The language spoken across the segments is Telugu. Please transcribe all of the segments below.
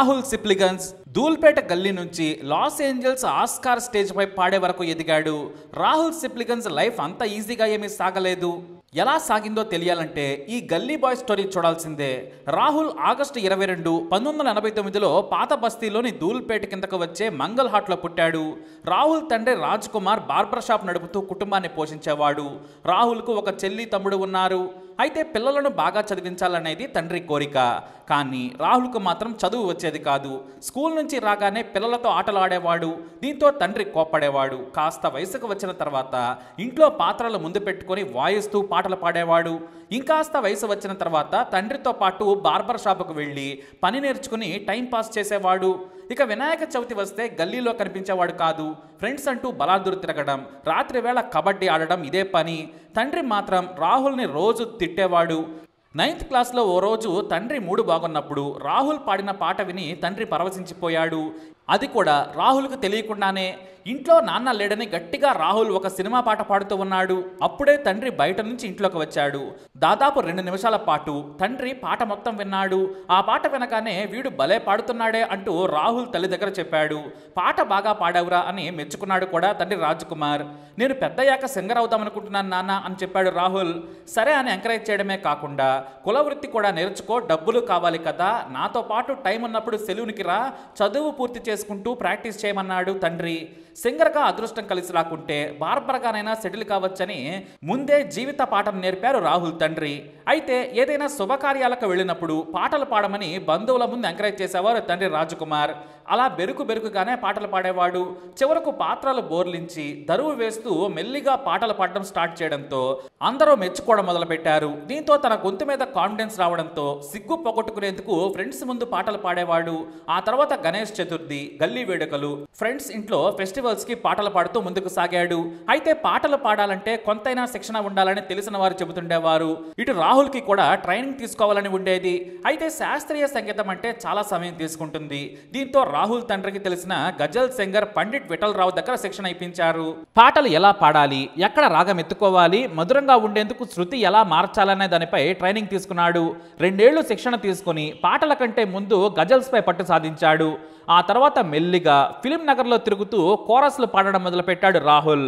రాహుల్ సిప్లిగన్స్ దూల్పేట గల్లీ నుంచి లాస్ ఏంజల్స్ ఆస్కార్ స్టేజ్పై పాడే వరకు ఎదిగాడు రాహుల్ సిప్లిగన్స్ లైఫ్ అంత ఈజీగా ఏమీ సాగలేదు ఎలా సాగిందో తెలియాలంటే ఈ గల్లీ బాయ్ స్టోరీ చూడాల్సిందే రాహుల్ ఆగస్టు ఇరవై రెండు పంతొమ్మిది వందల ఎనభై తొమ్మిదిలో పాత బస్తీలోని దూల్పేట కిందకు వచ్చే మంగల్ హాట్లో పుట్టాడు రాహుల్ తండ్రి రాజ్ కుమార్ బార్బర్ షాప్ నడుపుతూ కుటుంబాన్ని పోషించేవాడు రాహుల్కు ఒక చెల్లి తమ్ముడు ఉన్నారు అయితే పిల్లలను బాగా చదివించాలనేది తండ్రి కోరిక కానీ రాహుల్కు మాత్రం చదువు వచ్చేది కాదు స్కూల్ నుంచి రాగానే పిల్లలతో ఆటలాడేవాడు దీంతో తండ్రి కోప్పడేవాడు కాస్త వయసుకు వచ్చిన తర్వాత ఇంట్లో పాత్రలు ముందు పెట్టుకొని వాయిస్తూ పాటలు పాడేవాడు ఇంకాస్త వయసు వచ్చిన తర్వాత తండ్రితో పాటు బార్బర్ షాపుకు వెళ్ళి పని నేర్చుకుని టైంపాస్ చేసేవాడు ఇక వినాయక చవితి వస్తే గల్లీలో కనిపించేవాడు కాదు ఫ్రెండ్స్ అంటూ బలాదురు తిరగడం రాత్రి వేళ కబడ్డీ ఆడడం ఇదే పని తండ్రి మాత్రం రాహుల్ని రోజు తిట్టేవాడు నైన్త్ క్లాస్లో ఓ రోజు తండ్రి మూడు బాగున్నప్పుడు రాహుల్ పాడిన పాట విని తండ్రి పరవశించిపోయాడు అది కూడా రాహుల్కు తెలియకుండానే ఇంట్లో నాన్న లేడని గట్టిగా రాహుల్ ఒక సినిమా పాట పాడుతూ ఉన్నాడు అప్పుడే తండ్రి బయట నుంచి ఇంట్లోకి వచ్చాడు దాదాపు రెండు నిమిషాల పాటు తండ్రి పాట మొత్తం విన్నాడు ఆ పాట వినగానే వీడు భలే పాడుతున్నాడే అంటూ రాహుల్ తల్లి దగ్గర చెప్పాడు పాట బాగా పాడావురా అని మెచ్చుకున్నాడు కూడా తండ్రి రాజ్కుమార్ నేను పెద్దయ్యాక సింగర్ అవుదామనుకుంటున్నాను నాన్న అని చెప్పాడు రాహుల్ సరే అని ఎంకరేజ్ చేయడమే కాకుండా కులవృత్తి కూడా నేర్చుకో డబ్బులు కావాలి కదా నాతో పాటు టైం ఉన్నప్పుడు సెలవునికి రా చదువు పూర్తి చేసుకుంటూ ప్రాక్టీస్ చేయమన్నాడు తండ్రి సింగర్గా అదృష్టం కలిసి రాకుంటే బార్బర్గానైనా సెటిల్ కావచ్చని ముందే జీవిత పాఠం నేర్పారు రాహుల్ తండ్రి తండ్రి అయితే ఏదైనా శుభకార్యాలకు వెళ్ళినప్పుడు పాటలు పాడమని బంధువుల ముందు ఎంకరేజ్ చేసేవారు తండ్రి రాజకుమార్ అలా బెరుకు బెరుకుగానే పాటలు పాడేవాడు చివరకు పాత్రలు బోర్లించి దరువు వేస్తూ మెల్లిగా పాటలు పాడడం స్టార్ట్ చేయడంతో అందరూ మెచ్చుకోవడం మొదలుపెట్టారు దీంతో తన గొంతు మీద కాన్ఫిడెన్స్ రావడంతో సిగ్గు పోగొట్టుకునేందుకు ఫ్రెండ్స్ ముందు పాటలు పాడేవాడు ఆ తర్వాత గణేష్ చతుర్థి గల్లీ వేడుకలు ఫ్రెండ్స్ ఇంట్లో ఫెస్టివల్స్ కి పాటలు పాడుతూ ముందుకు సాగాడు అయితే పాటలు పాడాలంటే కొంతైనా శిక్షణ ఉండాలని తెలిసిన వారు చెబుతుండేవారు ఇటు రాహుల్ కి కూడా ట్రైనింగ్ తీసుకోవాలని ఉండేది అయితే శాస్త్రీయ సంగీతం అంటే చాలా సమయం తీసుకుంటుంది దీంతో రాహుల్ తండ్రికి తెలిసిన గజల్ సెంగర్ పండిట్ విఠలరావు దగ్గర శిక్షణ ఇప్పించారు పాటలు ఎలా పాడాలి ఎక్కడ రాగం ఎత్తుకోవాలి మధురంగా ఉండేందుకు శృతి ఎలా మార్చాలనే దానిపై ట్రైనింగ్ తీసుకున్నాడు రెండేళ్లు శిక్షణ తీసుకుని పాటల కంటే ముందు గజల్స్పై పట్టు సాధించాడు ఆ తర్వాత మెల్లిగా ఫిలిం నగర్లో తిరుగుతూ కోరస్లు పాడడం మొదలుపెట్టాడు రాహుల్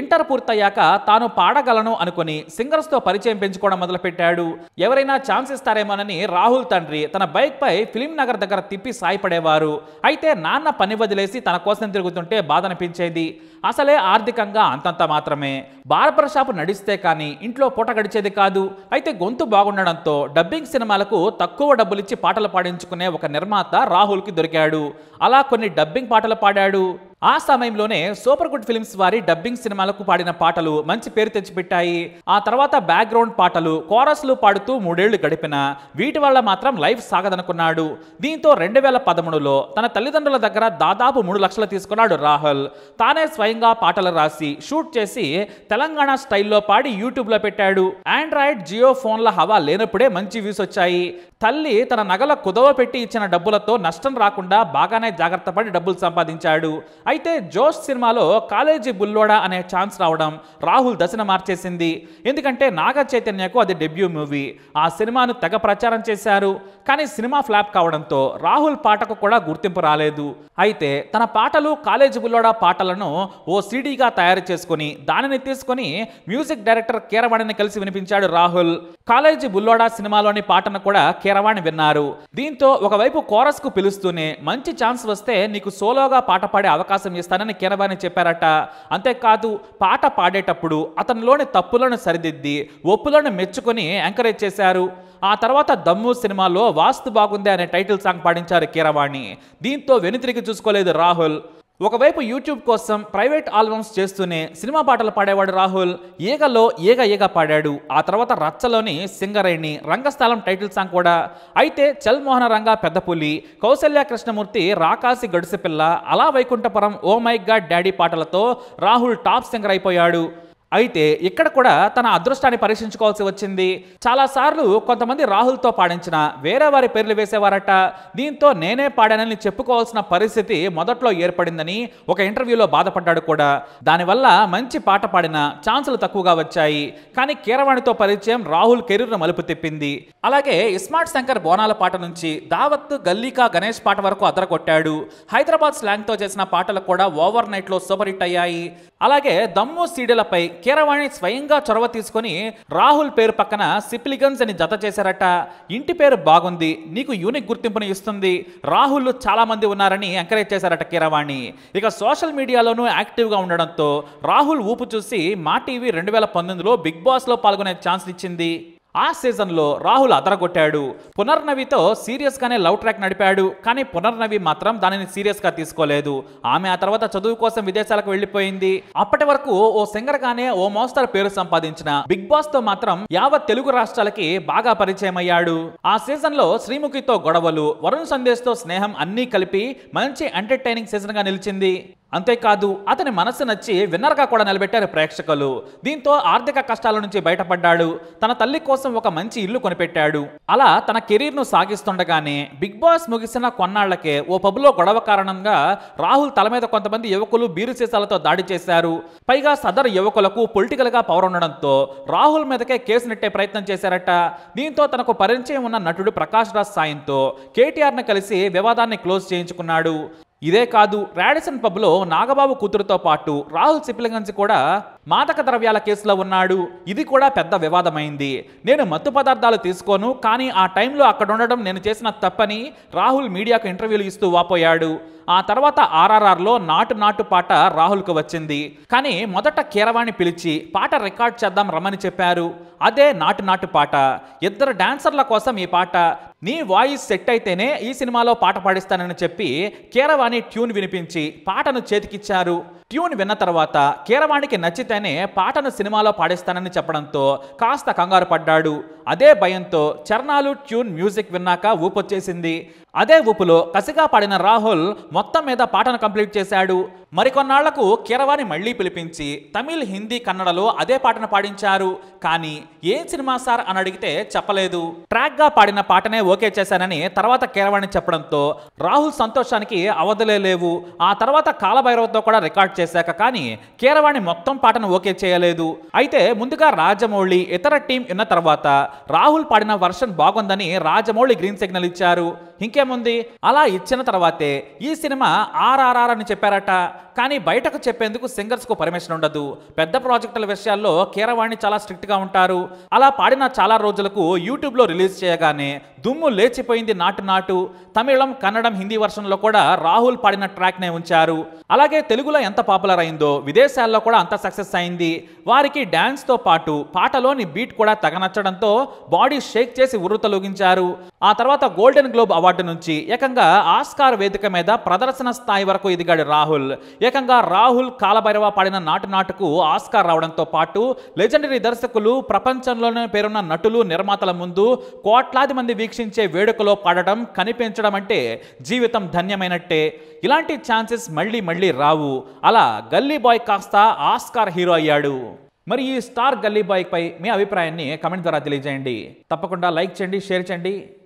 ఇంటర్ పూర్తయ్యాక తాను పాడగలను అనుకుని సింగర్స్తో పరిచయం పెంచుకోవడం మొదలుపెట్టాడు ఎవరైనా ఛాన్స్ ఇస్తారేమోనని రాహుల్ తండ్రి తన బైక్పై ఫిలిం నగర్ దగ్గర తిప్పి సాయపడేవారు అయితే నాన్న పని వదిలేసి తన కోసం తిరుగుతుంటే బాధనిపించేది అసలే ఆర్థికంగా అంతంత మాత్రమే బార్బర్ షాపు నడిస్తే కానీ ఇంట్లో పూట గడిచేది కాదు అయితే గొంతు బాగుండడంతో డబ్బింగ్ సినిమాలకు తక్కువ డబ్బులిచ్చి పాటలు పాడించుకునే ఒక నిర్మాత రాహుల్కి దొరికాడు అలా కొన్ని డబ్బింగ్ పాటలు పాడాడు ఆ సమయంలోనే సూపర్ గుడ్ ఫిల్మ్స్ వారి డబ్బింగ్ సినిమాలకు పాడిన పాటలు మంచి పేరు తెచ్చిపెట్టాయి ఆ తర్వాత బ్యాక్గ్రౌండ్ పాటలు కోరస్లు పాడుతూ మూడేళ్లు గడిపిన వీటి వల్ల మాత్రం లైఫ్ సాగదనుకున్నాడు దీంతో రెండు వేల పదమూడులో తన తల్లిదండ్రుల దగ్గర దాదాపు మూడు లక్షలు తీసుకున్నాడు రాహుల్ తానే స్వయంగా పాటలు రాసి షూట్ చేసి తెలంగాణ స్టైల్లో పాడి యూట్యూబ్లో పెట్టాడు ఆండ్రాయిడ్ జియో ఫోన్ల హవా లేనప్పుడే మంచి వ్యూస్ వచ్చాయి తల్లి తన నగల కుదవ పెట్టి ఇచ్చిన డబ్బులతో నష్టం రాకుండా బాగానే జాగ్రత్త పడి డబ్బులు సంపాదించాడు అయితే జోష్ సినిమాలో కాలేజీ బుల్లోడా అనే ఛాన్స్ రావడం రాహుల్ దశన మార్చేసింది ఎందుకంటే నాగ చైతన్యకు అది డెబ్యూ మూవీ ఆ సినిమాను తెగ ప్రచారం చేశారు కానీ సినిమా ఫ్లాప్ కావడంతో రాహుల్ పాటకు కూడా గుర్తింపు రాలేదు అయితే తన పాటలు కాలేజీ బుల్లోడా పాటలను ఓ సిడీగా తయారు చేసుకుని దానిని తీసుకుని మ్యూజిక్ డైరెక్టర్ కీరవాణిని కలిసి వినిపించాడు రాహుల్ కాలేజీ బుల్లోడా సినిమాలోని పాటను కూడా కీరవాణి విన్నారు దీంతో ఒకవైపు కు పిలుస్తూనే మంచి ఛాన్స్ వస్తే నీకు సోలోగా పాట పాడే అవకాశం అవకాశం ఇస్తానని కీరవాణి చెప్పారట అంతేకాదు పాట పాడేటప్పుడు అతనిలోని తప్పులను సరిదిద్ది ఒప్పులను మెచ్చుకొని ఎంకరేజ్ చేశారు ఆ తర్వాత దమ్ము సినిమాలో వాస్తు బాగుంది అనే టైటిల్ సాంగ్ పాడించారు కీరవాణి దీంతో వెనుతిరిగి చూసుకోలేదు రాహుల్ ఒకవైపు యూట్యూబ్ కోసం ప్రైవేట్ ఆల్బమ్స్ చేస్తూనే సినిమా పాటలు పాడేవాడు రాహుల్ ఈగలో ఈగ ఈగ పాడాడు ఆ తర్వాత రచ్చలోని సింగరేణి రంగస్థలం టైటిల్ సాంగ్ కూడా అయితే చల్ మోహన రంగ పెద్దపులి కౌశల్య కృష్ణమూర్తి రాకాసి గడిసెపిల్ల అలా Vaikunthapuram oh my god daddy పాటలతో రాహుల్ టాప్ సింగర్ అయిపోయాడు అయితే ఇక్కడ కూడా తన అదృష్టాన్ని పరీక్షించుకోవాల్సి వచ్చింది చాలాసార్లు కొంతమంది రాహుల్తో పాడించిన వేరే వారి పేర్లు వేసేవారట దీంతో నేనే పాడానని చెప్పుకోవాల్సిన పరిస్థితి మొదట్లో ఏర్పడిందని ఒక ఇంటర్వ్యూలో బాధపడ్డాడు కూడా దానివల్ల మంచి పాట పాడిన ఛాన్సులు తక్కువగా వచ్చాయి కానీ కీరవాణితో పరిచయం రాహుల్ కెరీర్ను మలుపు తిప్పింది అలాగే ఇస్మార్ట్ శంకర్ బోనాల పాట నుంచి దావత్ గల్లీకా గణేష్ పాట వరకు అదరగొట్టాడు హైదరాబాద్ స్లాంగ్తో చేసిన పాటలు కూడా ఓవర్ నైట్లో సూపర్ హిట్ అయ్యాయి అలాగే దమ్ము సీడలపై కీరవాణి స్వయంగా చొరవ తీసుకుని రాహుల్ పేరు పక్కన సిప్లిగన్స్ అని జత చేశారట ఇంటి పేరు బాగుంది నీకు యూనిక్ గుర్తింపుని ఇస్తుంది రాహుల్ చాలామంది ఉన్నారని ఎంకరేజ్ చేశారట కీరవాణి ఇక సోషల్ మీడియాలోనూ యాక్టివ్గా ఉండడంతో రాహుల్ ఊపు చూసి మా టీవీ రెండు వేల పంతొమ్మిదిలో బిగ్ బాస్లో పాల్గొనే ఛాన్స్ ఇచ్చింది ఆ సీజన్లో రాహుల్ అదరగొట్టాడు పునర్నవితో సీరియస్గానే లవ్ ట్రాక్ నడిపాడు కానీ పునర్నవి మాత్రం దానిని సీరియస్గా తీసుకోలేదు ఆమె ఆ తర్వాత చదువు కోసం విదేశాలకు వెళ్ళిపోయింది అప్పటి వరకు ఓ సింగర్గానే ఓ మోస్తరు పేరు సంపాదించిన బిగ్ బాస్ తో మాత్రం యావత్ తెలుగు రాష్ట్రాలకి బాగా పరిచయం అయ్యాడు ఆ సీజన్లో శ్రీముఖితో గొడవలు వరుణ్ సందేశ్తో స్నేహం అన్నీ కలిపి మంచి ఎంటర్టైనింగ్ సీజన్గా నిలిచింది అంతేకాదు అతని మనస్సు నచ్చి విన్నర్గా కూడా నిలబెట్టారు ప్రేక్షకులు దీంతో ఆర్థిక కష్టాల నుంచి బయటపడ్డాడు తన తల్లి కోసం ఒక మంచి ఇల్లు కొనిపెట్టాడు అలా తన కెరీర్ను సాగిస్తుండగానే బిగ్ బాస్ ముగిసిన కొన్నాళ్లకే ఓ పబ్లో గొడవ కారణంగా రాహుల్ తల మీద కొంతమంది యువకులు బీరు సీసాలతో దాడి చేశారు పైగా సదరు యువకులకు పొలిటికల్గా పవర్ ఉండడంతో రాహుల్ మీదకే కేసు నెట్టే ప్రయత్నం చేశారట దీంతో తనకు పరిచయం ఉన్న నటుడు ప్రకాష్ రాజ్ సాయంతో కేటీఆర్ను కలిసి వివాదాన్ని క్లోజ్ చేయించుకున్నాడు ఇదే కాదు రాడిసన్ పబ్లో నాగబాబు కూతురుతో పాటు రాహుల్ సిప్లగంజ్ కూడా మాదక ద్రవ్యాల కేసులో ఉన్నాడు ఇది కూడా పెద్ద వివాదమైంది నేను మత్తు పదార్థాలు తీసుకోను కానీ ఆ టైంలో అక్కడ ఉండడం నేను చేసిన తప్పని రాహుల్ మీడియాకు ఇంటర్వ్యూలు ఇస్తూ వాపోయాడు ఆ తర్వాత ఆర్ఆర్ఆర్లో నాటు నాటు పాట రాహుల్కు వచ్చింది కానీ మొదట కీరవాణి పిలిచి పాట రికార్డ్ చేద్దాం రమ్మని చెప్పారు అదే నాటు నాటు పాట ఇద్దరు డాన్సర్ల కోసం ఈ పాట నీ వాయిస్ సెట్ అయితేనే ఈ సినిమాలో పాట పాడిస్తానని చెప్పి కీరవాణి ట్యూన్ వినిపించి పాటను చేతికిచ్చారు ట్యూన్ విన్న తర్వాత కీరవాణికి నచ్చితేనే పాటను సినిమాలో పాడిస్తానని చెప్పడంతో కాస్త కంగారు పడ్డాడు అదే భయంతో చరణాలు ట్యూన్ మ్యూజిక్ విన్నాక ఊపొచ్చేసింది అదే ఊపులో కసిగా పాడిన రాహుల్ మొత్తం మీద పాటను కంప్లీట్ చేశాడు మరికొన్నాళ్లకు కీరవాణి మళ్లీ పిలిపించి తమిళ్ హిందీ కన్నడలో అదే పాటను పాడించారు కానీ ఏం సినిమా సార్ అని అడిగితే చెప్పలేదు ట్రాక్గా పాడిన పాటనే ఓకే చేశానని తర్వాత కీరవాణి చెప్పడంతో రాహుల్ సంతోషానికి అవధులే లేవు ఆ తర్వాత కాలభైరవతో కూడా రికార్డ్ చేశాక కానీ కీరవాణి మొత్తం పాటను ఓకే చేయలేదు అయితే ముందుగా రాజమౌళి ఇతర టీం విన్న తర్వాత రాహుల్ పాడిన వర్షన్ బాగుందని రాజమౌళి గ్రీన్ సిగ్నల్ ఇచ్చారు ఇంకేముంది అలా ఇచ్చిన తర్వాతే ఈ సినిమా ఆర్ఆర్ఆర్ అని చెప్పారట కానీ బయటకు చెప్పేందుకు సింగర్స్కు పర్మిషన్ ఉండదు పెద్ద ప్రాజెక్టుల విషయాల్లో కీరవాణి చాలా స్ట్రిక్ట్గా ఉంటారు అలా పాడిన చాలా రోజులకు యూట్యూబ్లో రిలీజ్ చేయగానే దుమ్ము లేచిపోయింది నాటు నాటు తమిళం కన్నడం హిందీ లో కూడా రాహుల్ పాడిన ట్రాక్నే ఉంచారు అలాగే తెలుగులో ఎంత పాపులర్ అయిందో విదేశాల్లో కూడా అంత సక్సెస్ అయింది వారికి తో పాటు పాటలోని బీట్ కూడా తగనచ్చడంతో బాడీ షేక్ చేసి ఉర్రుతలూగించారు ఆ తర్వాత గోల్డెన్ గ్లోబ్ అవార్డు అవార్డు నుంచి ఏకంగా ఆస్కార్ వేదిక మీద ప్రదర్శన స్థాయి వరకు ఎదిగాడు రాహుల్ ఏకంగా రాహుల్ కాలభైరవ పాడిన నాటు నాటుకు ఆస్కార్ రావడంతో పాటు లెజెండరీ దర్శకులు ప్రపంచంలోనే పేరున్న నటులు నిర్మాతల ముందు కోట్లాది మంది వీక్షించే వేడుకలో పాడటం కనిపించడం అంటే జీవితం ధన్యమైనట్టే ఇలాంటి ఛాన్సెస్ మళ్ళీ మళ్ళీ రావు అలా గల్లీ బాయ్ కాస్త ఆస్కార్ హీరో అయ్యాడు మరి ఈ స్టార్ గల్లీ బాయ్ పై మీ అభిప్రాయాన్ని కమెంట్ ద్వారా తెలియజేయండి తప్పకుండా లైక్ చేయండి షేర్ చేయండి